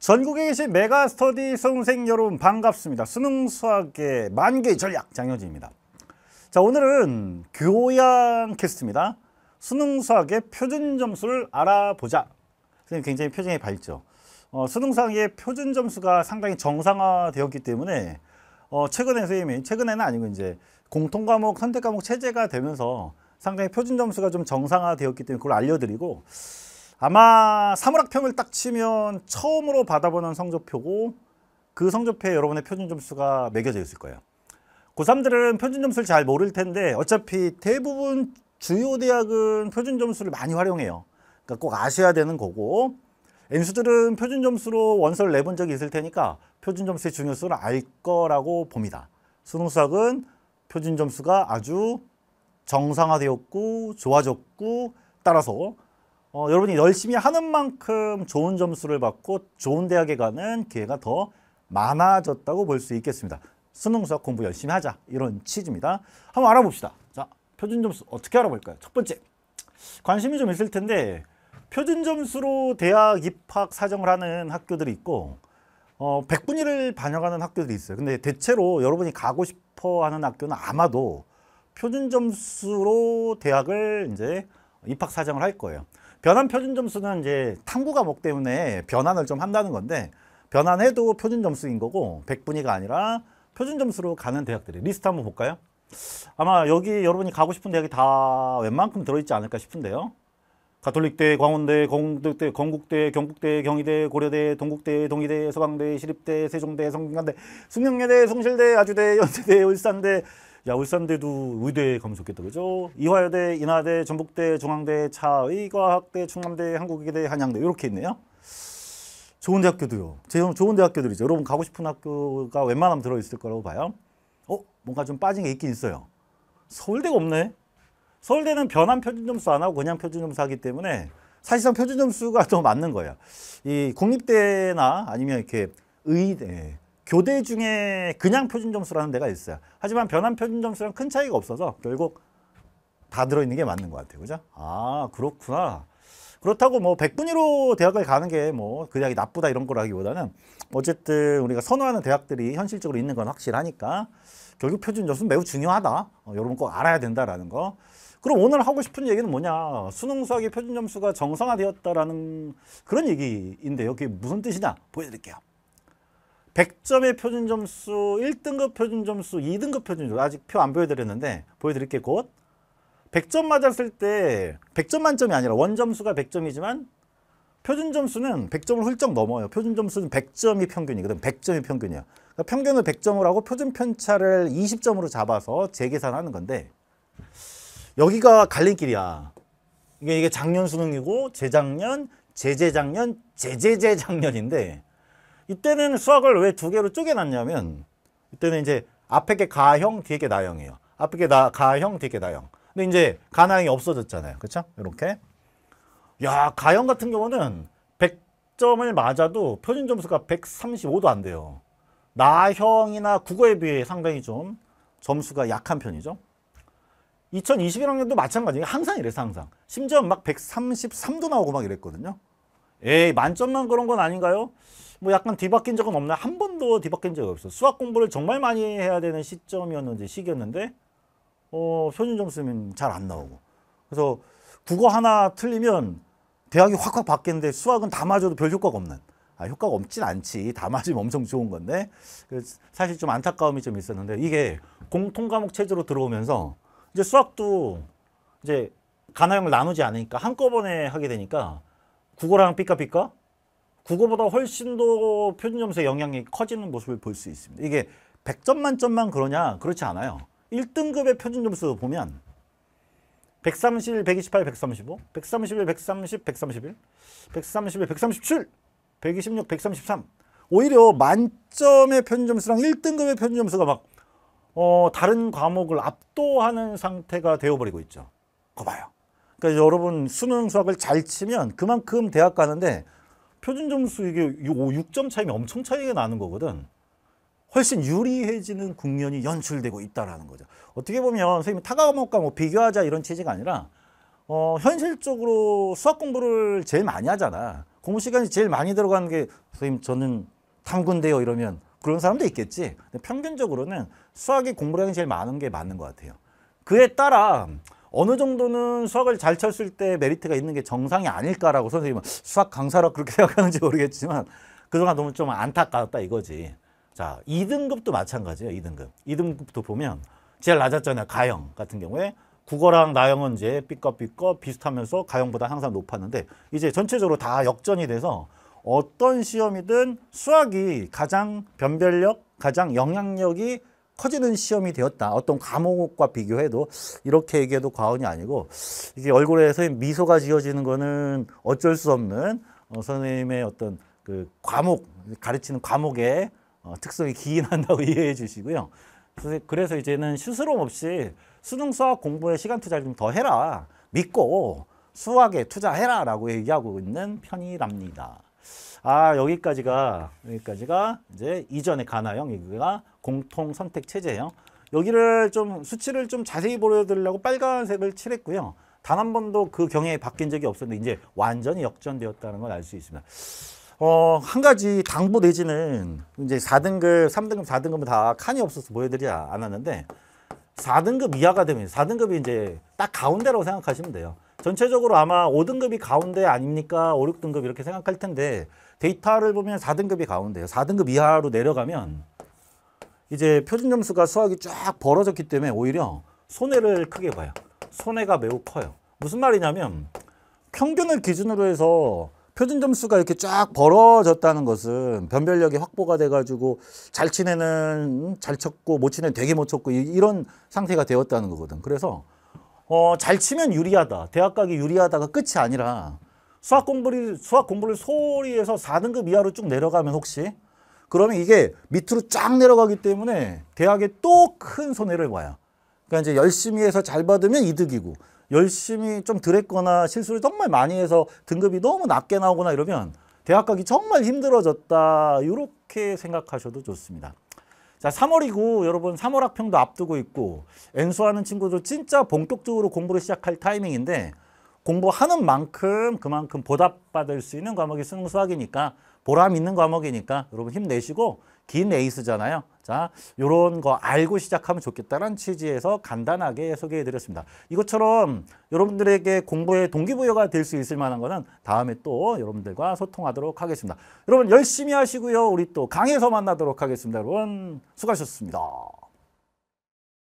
전국에 계신 메가스터디 수험생 여러분 반갑습니다. 수능 수학의 만개 전략 장효진입니다. 자 오늘은 교양 캐스트입니다. 수능 수학의 표준 점수를 알아보자. 선생님 굉장히 표정이 밝죠. 어, 수능 수학의 표준 점수가 상당히 정상화되었기 때문에 어, 최근에 선생님이 최근에는 아니고 이제 공통 과목 선택 과목 체제가 되면서 상당히 표준 점수가 좀 정상화되었기 때문에 그걸 알려드리고 아마 사물학평을 딱 치면 처음으로 받아보는 성적표고 그 성적표에 여러분의 표준 점수가 매겨져 있을 거예요. 고3들은 표준 점수를 잘 모를 텐데 어차피 대부분 주요 대학은 표준 점수를 많이 활용해요. 그러니까 꼭 아셔야 되는 거고 N수들은 표준 점수로 원서를 내본 적이 있을 테니까 표준 점수의 중요성을 알 거라고 봅니다. 수능 수학은 표준 점수가 아주 정상화되었고 좋아졌고 따라서 어, 여러분이 열심히 하는 만큼 좋은 점수를 받고 좋은 대학에 가는 기회가 더 많아졌다고 볼 수 있겠습니다. 수능 수학 공부 열심히 하자 이런 취지입니다. 한번 알아봅시다. 자, 표준 점수 어떻게 알아볼까요? 첫 번째, 관심이 좀 있을 텐데 표준 점수로 대학 입학 사정을 하는 학교들이 있고 어, 백분위를 반영하는 학교들이 있어요. 근데 대체로 여러분이 가고 싶어 하는 학교는 아마도 표준 점수로 대학을 이제 입학 사정을 할 거예요. 변환 표준 점수는 이제 탐구 과목 때문에 변환을 좀 한다는 건데 변환해도 표준 점수인 거고 100분위가 아니라 표준 점수로 가는 대학들이 리스트 한번 볼까요? 아마 여기 여러분이 가고 싶은 대학이 다 웬만큼 들어있지 않을까 싶은데요. 가톨릭대, 광운대, 공국대 건국대, 경북대, 경희대, 고려대, 동국대, 동의대, 서강대, 시립대, 세종대, 성균관대, 숙명여대, 성실대, 아주대, 연세대, 울산대, 야 울산대도 의대 에 가면 좋겠다 그죠? 이화여대, 인하대, 전북대, 중앙대, 차의과학대, 충남대, 한국의대, 한양대 이렇게 있네요. 좋은 대학교도요. 제일 좋은 대학교들이죠. 여러분 가고 싶은 학교가 웬만하면 들어있을 거라고 봐요. 어? 뭔가 좀 빠진 게 있긴 있어요. 서울대가 없네. 서울대는 변환 표준 점수 안 하고 그냥 표준 점수 하기 때문에 사실상 표준 점수가 더 맞는 거예요. 이 국립대나 아니면 이렇게 의대 예, 교대 중에 그냥 표준 점수라는 데가 있어요. 하지만 변환 표준 점수랑 큰 차이가 없어서 결국 다 들어있는 게 맞는 것 같아요. 그죠? 아 그렇구나. 그렇다고 뭐백분위로 대학을 가는 게 뭐그 대학이 나쁘다 이런 거라기보다는 어쨌든 우리가 선호하는 대학들이 현실적으로 있는 건 확실하니까 결국 표준 점수는 매우 중요하다. 어, 여러분 꼭 알아야 된다라는 거. 그럼 오늘 하고 싶은 얘기는 뭐냐. 수능 수학의 표준 점수가 정상화되었다라는 그런 얘기인데요. 그게 무슨 뜻이냐 보여드릴게요. 100점의 표준 점수, 1등급 표준 점수, 2등급 표준 점수 아직 표 안 보여드렸는데 보여드릴게 요곧 100점 맞았을 때 100점 만점이 아니라 원점수가 100점이지만 표준 점수는 100점을 훌쩍 넘어요. 표준 점수는 100점이 평균이거든. 100점이 평균이야. 그러니까 평균을 100점으로 하고 표준 편차를 20점으로 잡아서 재계산하는 건데 여기가 갈림길이야. 이게 이게 작년 수능이고 재작년, 재재작년, 재재재작년인데 이때는 수학을 왜 두 개로 쪼개놨냐면 이때는 이제 앞에 게 가형, 뒤에 게 나형이에요. 앞에 게 나, 가형, 뒤에 게 나형. 근데 이제 가나형이 없어졌잖아요. 그렇죠? 이렇게. 야, 가형 같은 경우는 100점을 맞아도 표준 점수가 135도 안 돼요. 나형이나 국어에 비해 상당히 좀 점수가 약한 편이죠. 2021학년도 마찬가지예요. 항상 이래서 항상. 심지어 막 133도 나오고 막 이랬거든요. 에이, 만점만 그런 건 아닌가요? 뭐 약간 뒤바뀐 적은 없나? 요한 번도 뒤바뀐 적이 없어. 수학 공부를 정말 많이 해야 되는 시점이었는데 시기였는데 어, 표준 점수는 잘 안 나오고. 그래서 국어 하나 틀리면 대학이 확확 바뀌는데 수학은 다 맞아도 별 효과가 없는. 아, 효과가 없진 않지. 다 맞으면 엄청 좋은 건데. 사실 좀 안타까움이 좀 있었는데 이게 공통 과목 체제로 들어오면서 이제 수학도 이제 가나형을 나누지 않으니까 한꺼번에 하게 되니까 국어랑 삐까삐까 국어보다 훨씬 더 표준점수의 영향이 커지는 모습을 볼 수 있습니다. 이게 100점 만점만 그러냐? 그렇지 않아요. 1등급의 표준점수 보면 131, 128, 135, 131, 130, 131, 131, 137, 126, 133 오히려 만점의 표준점수랑 1등급의 표준점수가 막 어, 다른 과목을 압도하는 상태가 되어버리고 있죠. 거 봐요. 그러니까 여러분 수능 수학을 잘 치면 그만큼 대학 가는데 표준 점수 이게 6점 차이면 엄청 차이가 나는 거거든. 훨씬 유리해지는 국면이 연출되고 있다라는 거죠. 어떻게 보면 선생님 타과목과 뭐 비교하자 이런 취지가 아니라 어, 현실적으로 수학 공부를 제일 많이 하잖아. 공부 시간이 제일 많이 들어가는 게 선생님 저는 탐구인데요 이러면 그런 사람도 있겠지. 근데 평균적으로는 수학이 공부량이 제일 많은 게 맞는 것 같아요. 그에 따라 어느 정도는 수학을 잘 쳤을 때 메리트가 있는 게 정상이 아닐까라고 선생님은 수학 강사라 그렇게 생각하는지 모르겠지만 그동안 너무 좀 안타까웠다 이거지. 자, 2등급도 마찬가지예요. 2등급. 2등급도 보면 제일 낮았잖아요. 가형 같은 경우에 국어랑 나형은 이제 삐걱삐걱 비슷하면서 가형보다 항상 높았는데 이제 전체적으로 다 역전이 돼서 어떤 시험이든 수학이 가장 변별력, 가장 영향력이 커지는 시험이 되었다. 어떤 과목과 비교해도 이렇게 얘기해도 과언이 아니고 이게 얼굴에서 미소가 지어지는 거는 어쩔 수 없는 어, 선생님의 어떤 그 과목 가르치는 과목의 어, 특성이 기인한다고 이해해 주시고요. 그래서 이제는 스스럼 없이 수능 수학 공부에 시간 투자를 좀 더 해라 믿고 수학에 투자해라 라고 얘기하고 있는 편이랍니다. 아 여기까지가 여기까지가 이제 이전의 가나형 얘기가 공통 선택 체제예요. 여기를 좀 수치를 좀 자세히 보여드리려고 빨간색을 칠했고요. 단 한 번도 그 경향이 바뀐 적이 없었는데 이제 완전히 역전되었다는 걸 알 수 있습니다. 어, 한 가지 당부 내지는 이제 4등급, 3등급, 4등급은 다 칸이 없어서 보여드리지 않았는데 4등급 이하가 되면 4등급이 이제 딱 가운데라고 생각하시면 돼요. 전체적으로 아마 5등급이 가운데 아닙니까? 5, 6등급 이렇게 생각할 텐데 데이터를 보면 4등급이 가운데요. 4등급 이하로 내려가면 이제 표준 점수가 수학이 쫙 벌어졌기 때문에 오히려 손해를 크게 봐요. 손해가 매우 커요. 무슨 말이냐면 평균을 기준으로 해서 표준 점수가 이렇게 쫙 벌어졌다는 것은 변별력이 확보가 돼가지고 잘치는잘 쳤고 못치는 되게 못 쳤고 이런 상태가 되었다는 거거든. 그래서 어, 잘 치면 유리하다. 대학 가기 유리하다가 끝이 아니라 수학 공부를, 수학 공부를 소홀히 해서 4등급 이하로 쭉 내려가면 혹시 그러면 이게 밑으로 쫙 내려가기 때문에 대학에 또 큰 손해를 봐요. 그러니까 이제 열심히 해서 잘 받으면 이득이고 열심히 좀 드랬거나 실수를 정말 많이 해서 등급이 너무 낮게 나오거나 이러면 대학 가기 정말 힘들어졌다 이렇게 생각하셔도 좋습니다. 자 3월이고 여러분 3월 학평도 앞두고 있고 엔수하는 친구들 진짜 본격적으로 공부를 시작할 타이밍인데 공부하는 만큼 그만큼 보답받을 수 있는 과목이 수능 수학이니까 보람 있는 과목이니까 여러분 힘내시고 긴 에이스잖아요. 자, 요런 거 알고 시작하면 좋겠다는 취지에서 간단하게 소개해 드렸습니다. 이것처럼 여러분들에게 공부에 동기부여가 될 수 있을 만한 거는 다음에 또 여러분들과 소통하도록 하겠습니다. 여러분 열심히 하시고요. 우리 또 강에서 만나도록 하겠습니다. 여러분 수고하셨습니다.